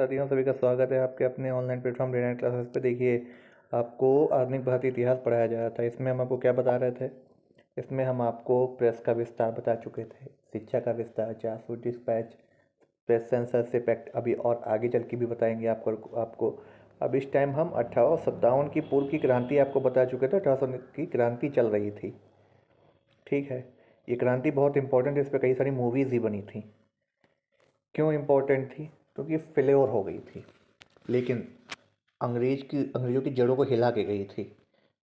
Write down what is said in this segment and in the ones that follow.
साथियों सभी का स्वागत है आपके अपने ऑनलाइन प्लेटफॉर्म डे क्लासेस पे देखिए आपको आधुनिक भारतीय इतिहास पढ़ाया जा रहा था इसमें हम आपको क्या बता रहे थे इसमें हम आपको प्रेस का विस्तार बता चुके थे शिक्षा का विस्तार जासूस डिस्पैच प्रेस सेंसरशिप एक्ट अभी और आगे चल के भी बताएंगे आपको आपको अब इस टाइम हम अठारह सत्तावन की पूर्व की क्रांति आपको बता चुके थे अठारह की क्रांति चल रही थी ठीक है ये क्रांति बहुत इंपॉर्टेंट है इस पर कई सारी मूवीज़ ही बनी थी क्यों इम्पोर्टेंट थी क्योंकि फ्लेवर हो गई थी लेकिन अंग्रेज की अंग्रेज़ों की जड़ों को हिला के गई थी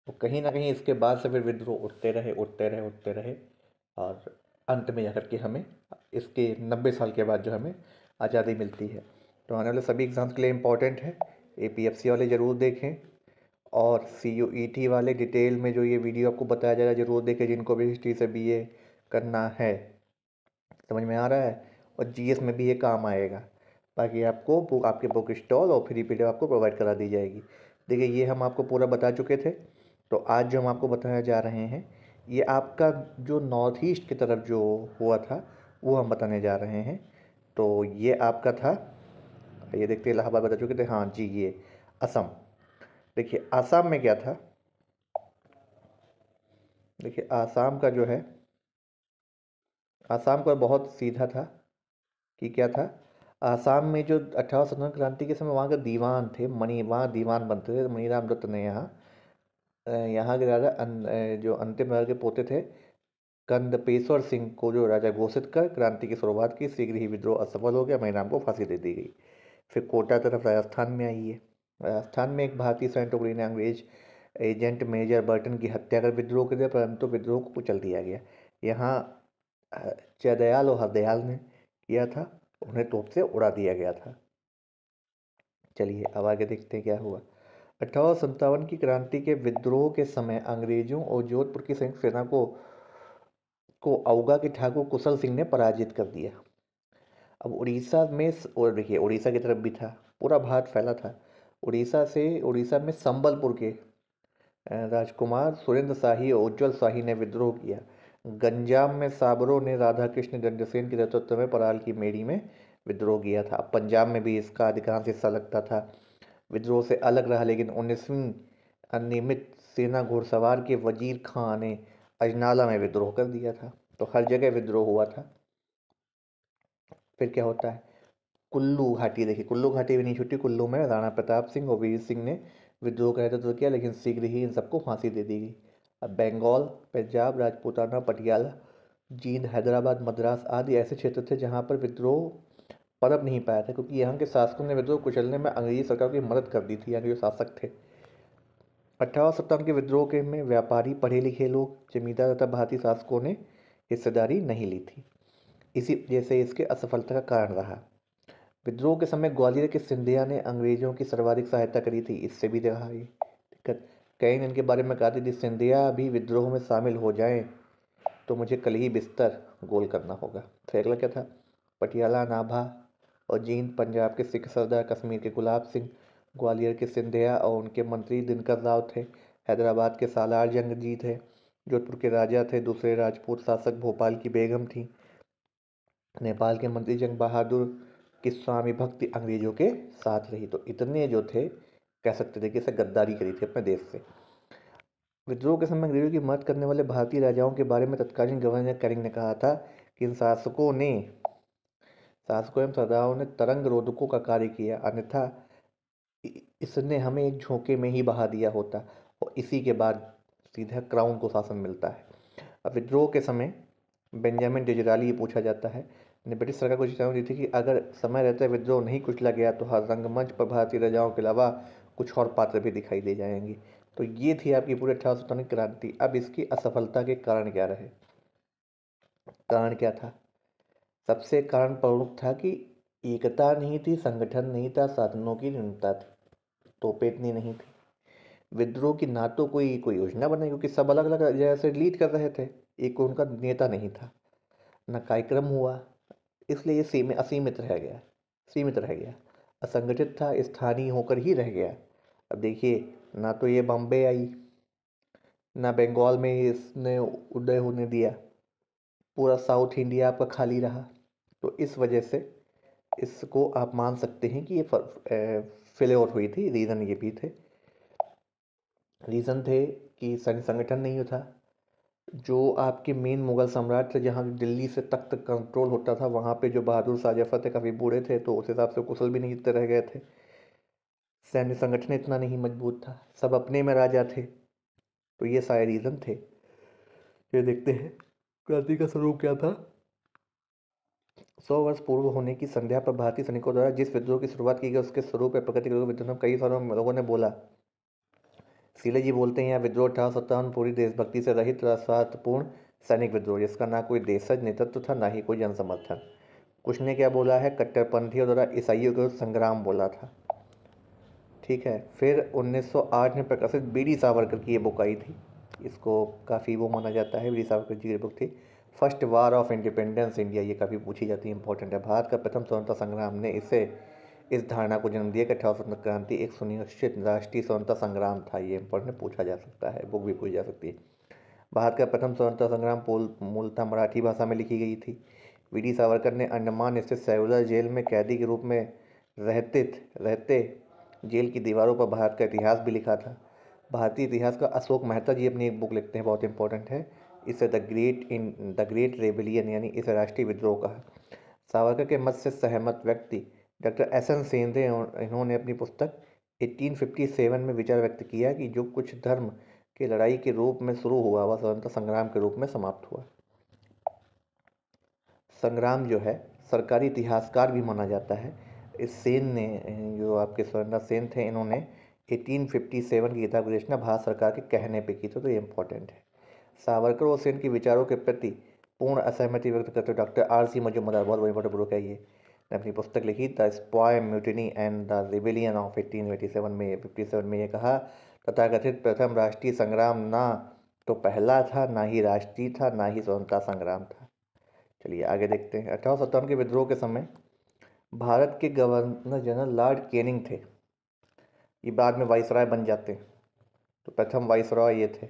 तो कहीं ना कहीं इसके बाद से फिर विद्रोह उठते रहे उठते रहे उठते रहे और अंत में जाकर के हमें इसके नब्बे साल के बाद जो हमें आज़ादी मिलती है तो आने वाले सभी एग्ज़ाम्स के लिए इम्पॉर्टेंट है ए वाले ज़रूर देखें और सी यू ई टी वाले डिटेल में जो ये वीडियो आपको बताया जा रहा है ज़रूर देखें जिनको भी हिस्ट्री से बी ए करना है समझ में आ रहा है और जी एस में भी ये काम आएगा बाकी आपको बुक आपके बुक स्टॉल और फ्री पी आपको प्रोवाइड करा दी जाएगी देखिए ये हम आपको पूरा बता चुके थे तो आज जो हम आपको बताया जा रहे हैं ये आपका जो नॉर्थ ईस्ट की तरफ जो हुआ था वो हम बताने जा रहे हैं तो ये आपका था ये देखते इलाहाबाद बता चुके थे हाँ जी ये असम देखिए आसाम में क्या था देखिए आसाम का जो है आसाम का बहुत सीधा था कि क्या था आसाम में जो अठारह सौ क्रांति के समय वहाँ के दीवान थे मणि वहाँ दीवान बनते थे मणिराम दत्त ने यहाँ यहाँ के राजा अन, जो अंतिम राजा के पोते थे पेश्वर सिंह को जो राजा घोषित कर क्रांति की शुरुआत की शीघ्र ही विद्रोह असफल हो गया मणिराम को फांसी दे दी गई फिर कोटा तरफ राजस्थान में आई है राजस्थान में एक भारतीय सैन्य टुकड़ी ने अंग्रेज एजेंट मेजर बर्टन की हत्या कर विद्रोह कर दिया परंतु विद्रोह को कुचल दिया गया यहाँ जयदयाल और हरदयाल ने किया था उन्हें तोप से उड़ा दिया गया था चलिए अब आगे देखते हैं क्या हुआ अठारह की क्रांति के विद्रोह के समय अंग्रेजों और जोधपुर की संयुक्त सेना को को अवगा के ठाकुर कुशल सिंह ने पराजित कर दिया अब उड़ीसा में और देखिए उड़ीसा की तरफ भी था पूरा भारत फैला था उड़ीसा से उड़ीसा में संबलपुर के राजकुमार सुरेंद्र शाही और उज्जवल शाही ने विद्रोह किया गंजाम में साबरों ने राधा कृष्ण गंजसेन के नेतृत्व में पराल की मेड़ी में विद्रोह किया था पंजाब में भी इसका अधिकांश हिस्सा लगता था विद्रोह से अलग रहा लेकिन उन्नीसवीं अनियमित सेना घुड़सवार के वजीर खां ने अजनाला में विद्रोह कर दिया था तो हर जगह विद्रोह हुआ था फिर क्या होता है कुल्लू घाटी देखिए कुल्लू घाटी भी नहीं छुट्टी कुल्लू में राणा प्रताप सिंह और वीर सिंह ने विद्रोह का नेतृत्व किया लेकिन शीघ्र ही इन सबको फांसी दे दी गई बंगाल पंजाब राजपूताना पटियाला जींद हैदराबाद मद्रास आदि ऐसे क्षेत्र थे जहाँ पर विद्रोह पनप नहीं पाया था क्योंकि यहाँ के शासकों ने विद्रोह कुचलने में अंग्रेजी सरकार की मदद कर दी थी यहाँ के जो शासक थे अठारह सत्तावन के विद्रोह के में व्यापारी पढ़े लिखे लोग जमींदार तथा भारतीय शासकों ने हिस्सेदारी नहीं ली थी इसी वजह से इसके असफलता का कारण रहा विद्रोह के समय ग्वालियर के सिंधिया ने अंग्रेजों की सर्वाधिक सहायता करी थी इससे भी रहा ये दिक्कत कहीं इनके बारे में कहा यदि सिंधिया भी विद्रोह में शामिल हो जाएं तो मुझे कल ही बिस्तर गोल करना होगा फैगला अगला क्या था पटियाला नाभा और जींद पंजाब के सिख सरदार कश्मीर के गुलाब सिंह ग्वालियर के सिंधिया और उनके मंत्री दिनकर राव थे हैदराबाद के सालार जंग थे जोधपुर के राजा थे दूसरे राजपूत शासक भोपाल की बेगम थी नेपाल के मंत्री जंग बहादुर की स्वामी भक्ति अंग्रेजों के साथ रही तो इतने जो थे कह सकते थे कि इसने गद्दारी करी थी अपने देश से विद्रोह के समय अंग्रेजों की मदद करने वाले भारतीय राजाओं के बारे में तत्कालीन गवर्नर करिंग ने कहा था कि इन शासकों ने शासकों एवं सरदारों ने तरंग रोधकों का कार्य किया अन्यथा इसने हमें एक झोंके में ही बहा दिया होता और इसी के बाद सीधा क्राउन को शासन मिलता है अब विद्रोह के समय बेंजामिन डिजराली ये पूछा जाता है ने ब्रिटिश सरकार को चेतावनी दी थी कि अगर समय रहते विद्रोह नहीं कुचला गया तो हर रंगमंच पर भारतीय राजाओं के अलावा कुछ और पात्र भी दिखाई दे जाएंगे तो ये थी आपकी पूरी अठारह सौ क्रांति अब इसकी असफलता के कारण क्या रहे कारण क्या था सबसे कारण प्रमुख था कि एकता नहीं थी संगठन नहीं था साधनों की न्यूनता थी तोपे नहीं थी विद्रोह की ना तो कोई कोई योजना बनाई क्योंकि सब अलग अलग जगह से लीड कर रहे थे एक उनका नेता नहीं था न कार्यक्रम हुआ इसलिए ये सीमित असीमित रह गया सीमित रह गया असंगठित था स्थानीय होकर ही रह गया अब देखिए ना तो ये बॉम्बे आई ना बंगाल में इसने उदय होने दिया पूरा साउथ इंडिया आपका खाली रहा तो इस वजह से इसको आप मान सकते हैं कि ये फेल्योर हुई थी रीज़न ये भी थे रीज़न थे कि संगठन नहीं था जो आपके मेन मुग़ल सम्राट थे जहाँ दिल्ली से तख्त कंट्रोल होता था वहाँ पे जो बहादुर शाह जफर थे काफ़ी बूढ़े थे तो उस हिसाब से कुशल भी नहीं रह गए थे सैन्य संगठन इतना नहीं मजबूत था सब अपने में राजा थे तो ये सारे रीज़न थे ये देखते हैं क्रांति का स्वरूप क्या था सौ वर्ष पूर्व होने की संध्या पर भारतीय सैनिकों द्वारा जिस विद्रोह की शुरुआत की गई उसके स्वरूप प्रकृति के विद्रोह कई सारों लोगों ने बोला सीले जी बोलते हैं यह विद्रोह अठारह सत्तावन पूरी देशभक्ति से रहित स्वार्थपूर्ण सैनिक विद्रोह जिसका ना कोई देशज नेतृत्व था ना ही कोई जनसमर्थन कुछ ने क्या बोला है कट्टरपंथियों द्वारा ईसाइयों के संग्राम बोला था ठीक है फिर 1908 में प्रकाशित बी डी सावरकर की ये बुक आई थी इसको काफ़ी वो माना जाता है बी डी सावरकर जी की बुक थी first war of independence India ये काफ़ी पूछी जाती है इंपॉर्टेंट है भारत का प्रथम स्वतंत्रता संग्राम ने इसे इस धारणा को जन्म दिया कि अठारह क्रांति एक सुनिश्चित राष्ट्रीय स्वतंत्रता संग्राम था ये इंपॉर्टेंट पूछा जा सकता है बुक भी पूछी जा सकती है भारत का प्रथम स्वतंत्रता संग्राम मूलतः मराठी भाषा में लिखी गई थी वी डी सावरकर ने अंडमान स्थित सेलुलर जेल में कैदी के रूप में रहते रहते जेल की दीवारों पर भारत का इतिहास भी लिखा था भारतीय इतिहास का अशोक मेहता जी अपनी एक बुक लिखते हैं बहुत इंपॉर्टेंट है इसे the great in the great rebellion यानी इसे राष्ट्रीय विद्रोह कहा सावरकर के मत से सहमत व्यक्ति डॉक्टर एस एन सेंधे इन्होंने अपनी पुस्तक 1857 में विचार व्यक्त किया कि जो कुछ धर्म के लड़ाई के रूप में शुरू हुआ वह स्वतंत्रता संग्राम के रूप में समाप्त हुआ संग्राम जो है सरकारी इतिहासकार भी माना जाता है इस सेन ने जो आपके स्वर्णा सेन थे इन्होंने 1857 की गीता की रचना भारत सरकार के कहने पे की थी तो ये इम्पोर्टेंट है सावरकर और सेन के विचारों के प्रति पूर्ण असहमति व्यक्त करते हुए डॉक्टर आर सी मजुमदार बहुत बड़ी बड़े बुरो है ये अपनी पुस्तक लिखी the sepoy mutiny and the rebellion of eighteen eighty seven में फिफ्टी सेवन में ये कहा तथाकथित प्रथम राष्ट्रीय संग्राम ना तो पहला था ना ही राष्ट्रीय था ना ही स्वतंत्रता संग्राम था चलिए आगे देखते हैं अठारह सत्तावन के विद्रोह के समय भारत के गवर्नर जनरल लॉर्ड केनिंग थे ये बाद में वाइसराय बन जाते हैं तो प्रथम वाइसराय ये थे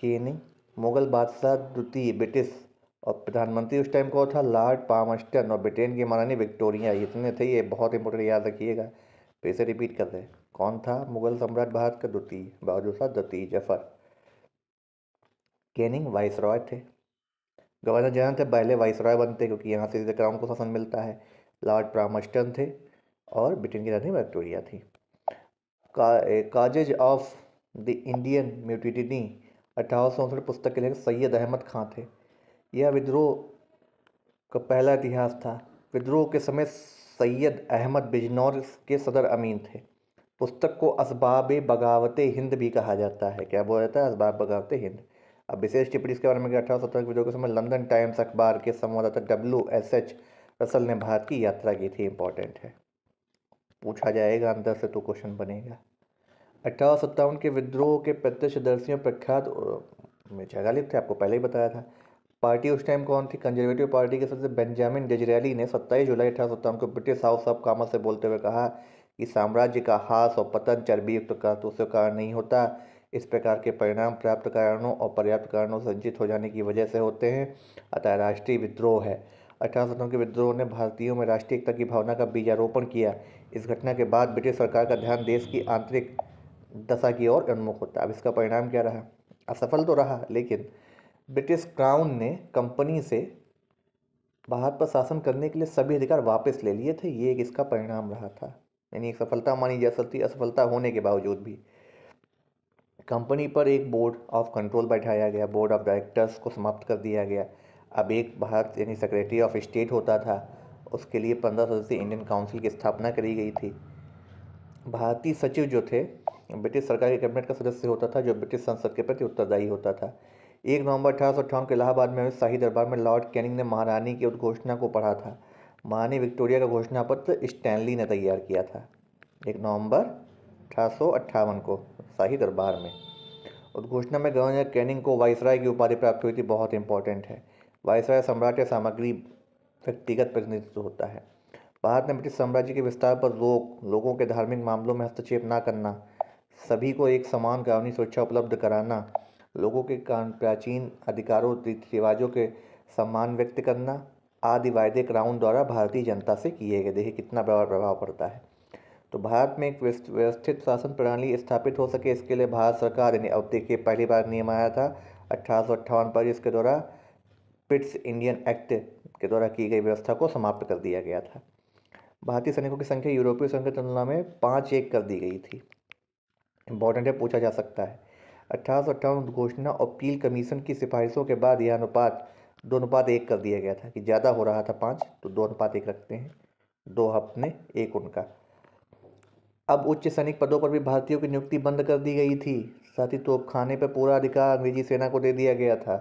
केनिंग मुगल बादशाह द्वितीय ब्रिटिश और प्रधानमंत्री उस टाइम कौन था लॉर्ड पामस्टन और ब्रिटेन की महारानी विक्टोरिया इतने थे ये बहुत इंपॉर्टेंट याद रखिएगा फिर से रिपीट कर रहे हैं कौन था मुगल सम्राट भारत का द्वितीय बहादुर शाह द्वितीय जफर केनिंग रॉय थे गवर्नर जनरल थे पहले वाइसराय बनते क्योंकि यहाँ से क्राउन को शासन मिलता है लॉर्ड प्रामस्टन थे और ब्रिटेन की रानी विक्टोरिया थी causes of the Indian mutiny अठारह सौ उनसठ पुस्तक के लेखक सैयद अहमद खां थे यह विद्रोह का पहला इतिहास था विद्रोह के समय सैयद अहमद बिजनौर के सदर अमीन थे पुस्तक को असबाब बगावत हिंद भी कहा जाता है क्या बोला जाता है असबाब बगावत हिंद अब विशेष टिप्पणी इसके बारे में अठारह सौ सत्रह वीडियो के समय लंदन टाइम्स अखबार के संवाददाता डब्ल्यू एस एच रसल ने भारत की यात्रा की थी इम्पोर्टेंट है पूछा जाएगा अंदर से तो क्वेश्चन बनेगा अठारह सत्तावन के विद्रोह के प्रत्यक्षदर्शियों प्रख्यात में जगालिब थे आपको पहले ही बताया था पार्टी उस टाइम कौन थी कंजर्वेटिव पार्टी के सदस्य बेंजामिन डिजरेली ने सत्ताईस जुलाई अठारह सत्तावन को ब्रिटिश हाउस ऑफ कॉमर्स से बोलते हुए कहा कि साम्राज्य का हास और पतन चर्बी युक्त तो का तो कारण नहीं होता इस प्रकार के परिणाम प्राप्त कारणों और पर्याप्त कारणों संचित हो जाने की वजह से होते हैं अतः राष्ट्रीय विद्रोह है अठारह सौ के विद्रोह ने भारतीयों में राष्ट्रीय एकता की भावना का बीजारोपण किया इस घटना के बाद ब्रिटिश सरकार का ध्यान देश की आंतरिक दशा की ओर उन्मुख होता अब इसका परिणाम क्या रहा असफल तो रहा लेकिन ब्रिटिश क्राउन ने कंपनी से भारत पर शासन करने के लिए सभी अधिकार वापस ले लिए थे ये एक इसका परिणाम रहा था यानी एक सफलता मानी जा सकती असफलता होने के बावजूद भी कंपनी पर एक बोर्ड ऑफ कंट्रोल बैठाया गया बोर्ड ऑफ डायरेक्टर्स को समाप्त कर दिया गया अब एक भारत यानी सेक्रेटरी ऑफ स्टेट होता था उसके लिए पंद्रह सदस्यीय इंडियन काउंसिल की स्थापना करी गई थी भारतीय सचिव जो थे ब्रिटिश सरकार के कैबिनेट का सदस्य होता था जो ब्रिटिश संसद के प्रति उत्तरदायी होता था एक नवंबर अठारह के इलाहाबाद में शाही दरबार में लॉर्ड कैनिंग ने महारानी की उद्घोषणा को पढ़ा था महारानी विक्टोरिया का घोषणा पत्र स्टैनली ने तैयार किया था एक नवंबर अठारह को शाही दरबार में उद्घोषणा में गवर्नर कैनिंग को वाइसराय की उपाधि प्राप्त हुई थी बहुत इंपॉर्टेंट है वाइसराय सम्राट या सामग्री व्यक्तिगत प्रतिनिधित्व होता है भारत में ब्रिटिश साम्राज्य के विस्तार पर रोक लोगों के धार्मिक मामलों में हस्तक्षेप न करना सभी को एक समान कानूनी सुरक्षा उपलब्ध कराना लोगों के प्राचीन अधिकारों रीति रिवाजों के सम्मान व्यक्त करना आदि वायदे क्राउन द्वारा भारतीय जनता से किए गए देखिए कितना बड़ा प्रभाव पड़ता है तो भारत में एक व्यवस्थित शासन प्रणाली स्थापित हो सके इसके लिए भारत सरकार ने अब देखिए पहली बार नियम आया था अट्ठारह पर इसके द्वारा पिट्स इंडियन एक्ट के द्वारा की गई व्यवस्था को समाप्त कर दिया गया था भारतीय सैनिकों की संख्या यूरोपीय संघ की तुलना में पाँच एक कर दी गई थी इंपॉर्टेंट है पूछा जा सकता है अट्ठावन घोषणा और पील कमीशन की सिफारिशों के बाद यह अनुपात दो अनुपात एक कर दिया गया था कि ज़्यादा हो रहा था पाँच तो दो अनुपात एक रखते हैं दो अपने एक उनका अब उच्च सैनिक पदों पर भी भारतीयों की नियुक्ति बंद कर दी गई थी साथ ही तोपखाने पर पूरा अधिकार अंग्रेजी सेना को दे दिया गया था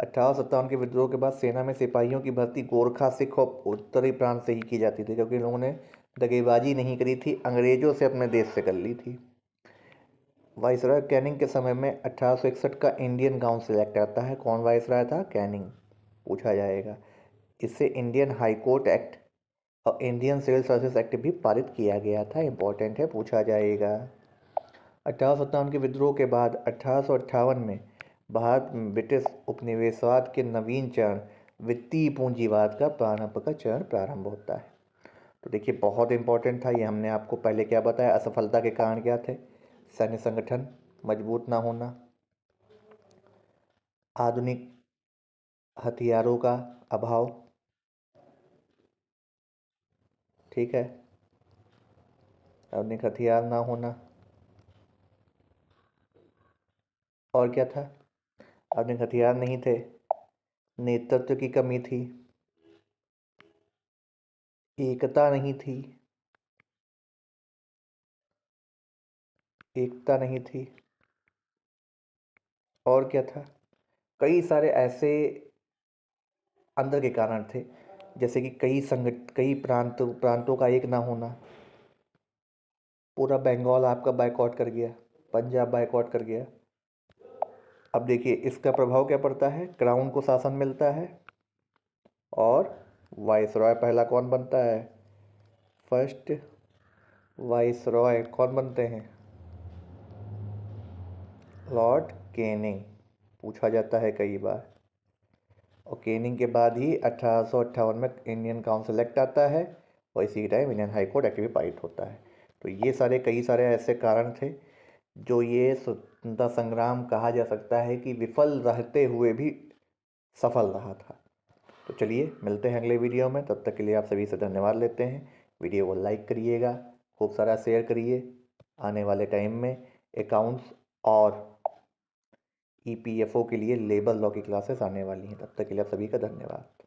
अठारह सत्तावन के विद्रोह के बाद सेना में सिपाहियों की भर्ती गोरखा सिख और उत्तरी प्रांत से ही की जाती थी क्योंकि लोगों ने दगेबाजी नहीं करी थी अंग्रेजों से अपने देश से कर ली थी वाइसराय कैनिंग के समय में अठारह का इंडियन काउंसिल एक्ट आता है कौन वाइसराय था कैनिंग पूछा जाएगा इससे इंडियन हाईकोर्ट एक्ट और इंडियन सिविल सर्विस एक्ट भी पारित किया गया था इम्पोर्टेंट है पूछा जाएगा अठारह के विद्रोह के बाद अठारह में भारत में ब्रिटिश उपनिवेशवाद के नवीन चरण वित्तीय पूंजीवाद का प्रारंभ का चरण प्रारंभ होता है तो देखिए बहुत इंपॉर्टेंट था ये हमने आपको पहले क्या बताया असफलता के कारण क्या थे सैन्य संगठन मजबूत ना होना आधुनिक हथियारों का अभाव ठीक है अनेक हथियार ना होना और क्या था अनेक हथियार नहीं थे नेतृत्व की कमी थी एकता नहीं थी एकता नहीं थी और क्या था कई सारे ऐसे अंदर के कारण थे जैसे कि कई संगठ कई प्रांत प्रांतों का एक ना होना पूरा बंगाल आपका बाइकआउट कर गया पंजाब बाइकआउट कर गया अब देखिए इसका प्रभाव क्या पड़ता है क्राउन को शासन मिलता है और वाइस रॉय पहला कौन बनता है फर्स्ट वाइस रॉय कौन बनते हैं लॉर्ड केनिंग पूछा जाता है कई बार और केनिंग के बाद ही अठारह में इंडियन काउंसिल एक्ट आता है और इसी time Indian high court act भी पारित होता है तो ये सारे कई सारे ऐसे कारण थे जो ये स्वतंत्रता संग्राम कहा जा सकता है कि विफल रहते हुए भी सफल रहा था तो चलिए मिलते हैं अगले वीडियो में तब तक के लिए आप सभी से धन्यवाद लेते हैं वीडियो को लाइक करिएगा खूब सारा शेयर करिए आने वाले टाइम में अकाउंट्स और ई के लिए लेबर लॉ की क्लासेस आने वाली हैं तब तक के लिए आप सभी का धन्यवाद